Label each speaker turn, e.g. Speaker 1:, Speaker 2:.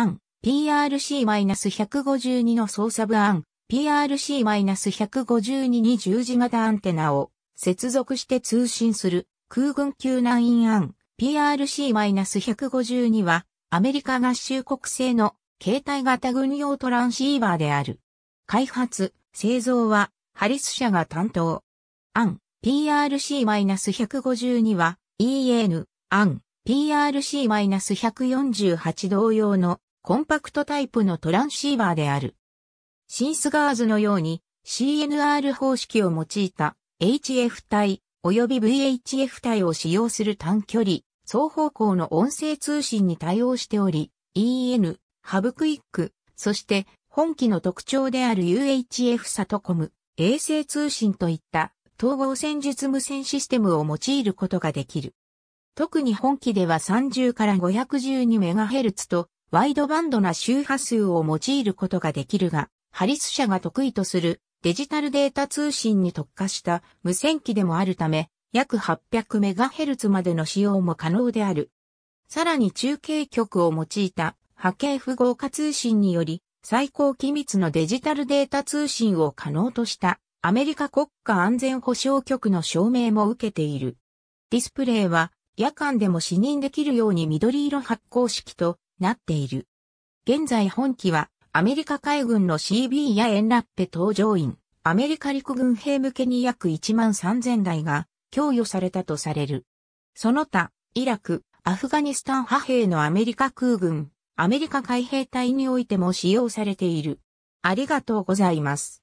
Speaker 1: 案、PRC-152 の操作部案、PRC-152 に十字型アンテナを接続して通信する空軍救難員案、PRC-152 はアメリカ合衆国製の携帯型軍用トランシーバーである。開発、製造はハリス社が担当。案、PRC-152 は EN、案、PRC-148 同様のコンパクトタイプのトランシーバーである。シンスガーズのように CNR 方式を用いた HF 帯及び VHF 帯を使用する短距離、双方向の音声通信に対応しており、EN、ハブクイック、そして本機の特徴である UHF サトコム、衛星通信といった統合戦術無線システムを用いることができる。特に本機では30から 512MHz とワイドバンドな周波数を用いることができるが、ハリス社が得意とするデジタルデータ通信に特化した無線機でもあるため、約 800MHz までの使用も可能である。さらに中継局を用いた波形符号化通信により、最高機密のデジタルデータ通信を可能としたアメリカ国家安全保障局の証明も受けている。ディスプレイは夜間でも視認できるように緑色発光式となっている。現在本機はアメリカ海軍の CB やエンラッペ搭乗員、アメリカ陸軍兵向けに約1万3000台が供与されたとされる。その他、イラク、アフガニスタン派兵のアメリカ空軍、アメリカ海兵隊においても使用されている。ありがとうございます。